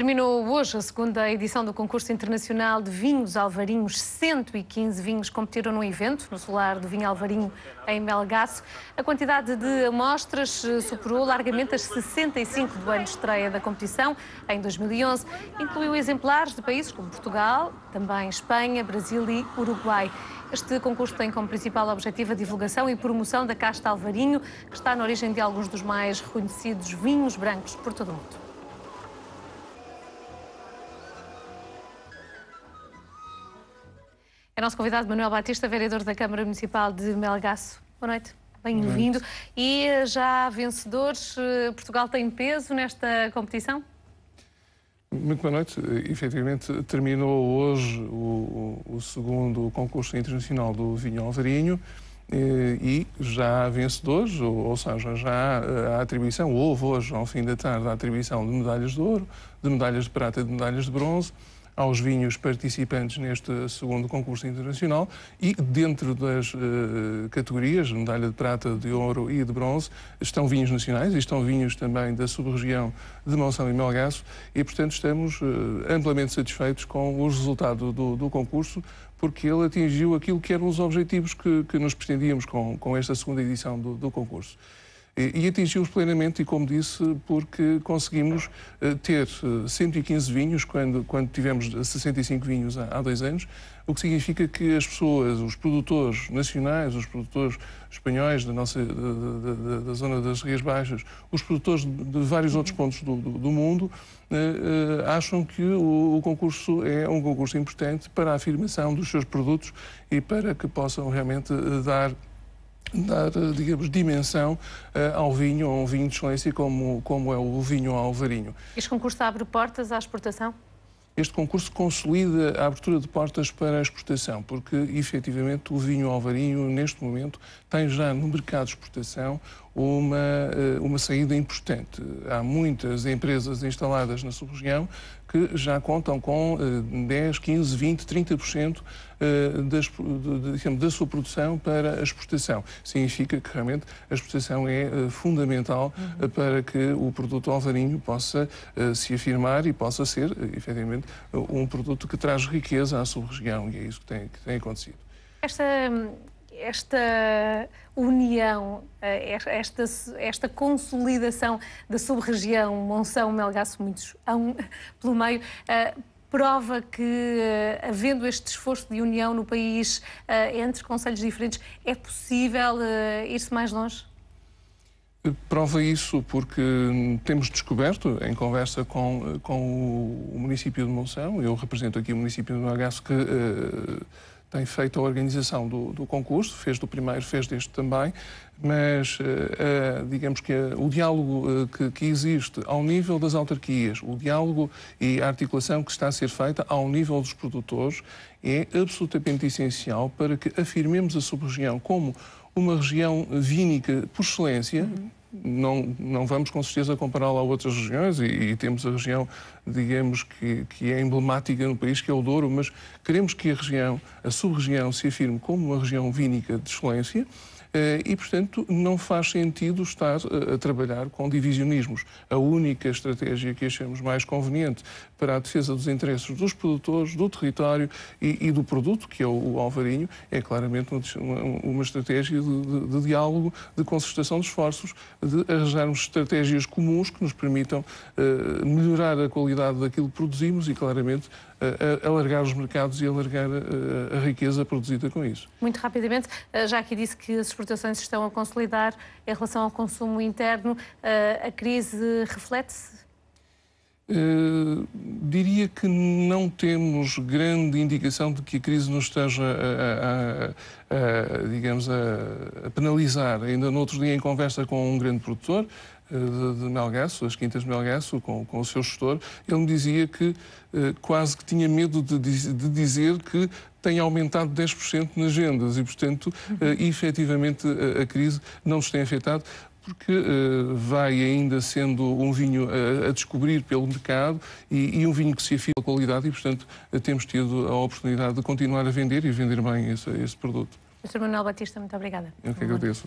Terminou hoje a segunda edição do concurso internacional de vinhos alvarinhos. 115 vinhos competiram no evento, no solar do vinho alvarinho em Melgaço. A quantidade de amostras eh, superou largamente as 65 do ano de estreia da competição, em 2011. Incluiu exemplares de países como Portugal, também Espanha, Brasil e Uruguai. Este concurso tem como principal objetivo a divulgação e promoção da casta Alvarinho, que está na origem de alguns dos mais reconhecidos vinhos brancos por todo o mundo. É nosso convidado Manuel Batista, vereador da Câmara Municipal de Melgaço. Boa noite. Bem-vindo. E eh, já vencedores, eh, Portugal tem peso nesta competição? Muito boa noite. Efetivamente, terminou hoje o, o segundo concurso internacional do vinho alvarinho eh, e já há vencedores, ou, ou seja, já há atribuição, houve hoje, ao fim da tarde, a atribuição de medalhas de ouro, de medalhas de prata e de medalhas de bronze aos vinhos participantes neste segundo concurso internacional e dentro das uh, categorias, medalha de prata, de ouro e de bronze, estão vinhos nacionais e estão vinhos também da sub-região de Monção e Melgaço e, portanto, estamos uh, amplamente satisfeitos com os resultados do, do concurso, porque ele atingiu aquilo que eram os objetivos que, que nos pretendíamos com, com esta segunda edição do, do concurso. E, atingiu-os plenamente, e como disse, porque conseguimos eh, ter 115 eh, vinhos, quando, quando tivemos 65 vinhos há, dois anos, o que significa que as pessoas, os produtores nacionais, os produtores espanhóis da, nossa, da, da, da zona das Rias Baixas, os produtores de vários outros pontos do, do, do mundo, eh, acham que o, o, concurso é um concurso importante para a afirmação dos seus produtos e para que possam realmente dar dar, eh, digamos, dimensão uh, ao vinho, a um vinho de excelência como, como é o vinho alvarinho. Este concurso abre portas à exportação? Este concurso consolida a abertura de portas para a exportação, porque efetivamente o vinho alvarinho, neste momento, tem já no mercado de exportação uma, eh, uma saída importante. Há muitas empresas instaladas na sub-região que já contam com 10, 15, 20, 30% das, de, da sua produção para a exportação. Significa que realmente a exportação é eh, fundamental eh, uhum. para que o produto alvarinho possa se afirmar e possa ser, efetivamente, um produto que traz riqueza à sub-região e é isso que tem, que tem acontecido. Esta hum, esta união, eh, esta, esta consolidação da sub-região Monção, Melgaço, muitos um, pelo meio, eh, prova que, eh, havendo este esforço de união no país entre conselhos diferentes, é possível ir-se mais longe? Prova isso porque hum, temos descoberto, em conversa com, com o município de Monção, eu represento aqui o município de Melgaço, que tem feito a organização do, do concurso, fez do primeiro, fez deste também, mas uh, uh, digamos que uh, o diálogo que, que, existe ao nível das autarquias, o diálogo e a articulação que está a ser feita ao nível dos produtores é absolutamente essencial para que afirmemos a sub-região como uma região vínica por excelência, uhum não, não vamos com certeza compará-la a outras regiões e, e, temos a região, digamos, que, que é emblemática no país, que é o Douro, mas queremos que a região, a sub-região, se afirme como uma região vínica de excelência eh, e, portanto, não faz sentido estar eh, a trabalhar com divisionismos. A única estratégia que achamos mais conveniente para a defesa dos interesses dos produtores, do território e, e do produto, que é o, o alvarinho, é claramente uma, uma estratégia de, de, de, diálogo, de concertação de esforços, de arranjarmos estratégias comuns que nos permitam uh, melhorar a qualidade daquilo que produzimos e, claramente, alargar os mercados e alargar a riqueza produzida com isso. Muito rapidamente, já aqui disse que a exportações estão a consolidar em relação ao consumo interno. Eh, a crise reflete-se? Uh, diria que não temos grande indicação de que a crise nos esteja a, a, a, a digamos, a, penalizar. Ainda no outro dia, em conversa com um grande produtor, de, de Melgaço, as Quintas de Melgaço, com, com o seu gestor, ele me dizia que eh, quase que tinha medo de, de dizer que tem aumentado 10% nas vendas e, portanto, eh, uhum. efetivamente a, a crise não nos tem afetado porque uh, vai ainda sendo um vinho uh, a descobrir pelo mercado e, e, um vinho que se afia a qualidade e, portanto, uh, temos tido a oportunidade de continuar a vender e vender bem esse, esse produto. Sr. Manuel Batista, muito obrigada. Eu que agradeço.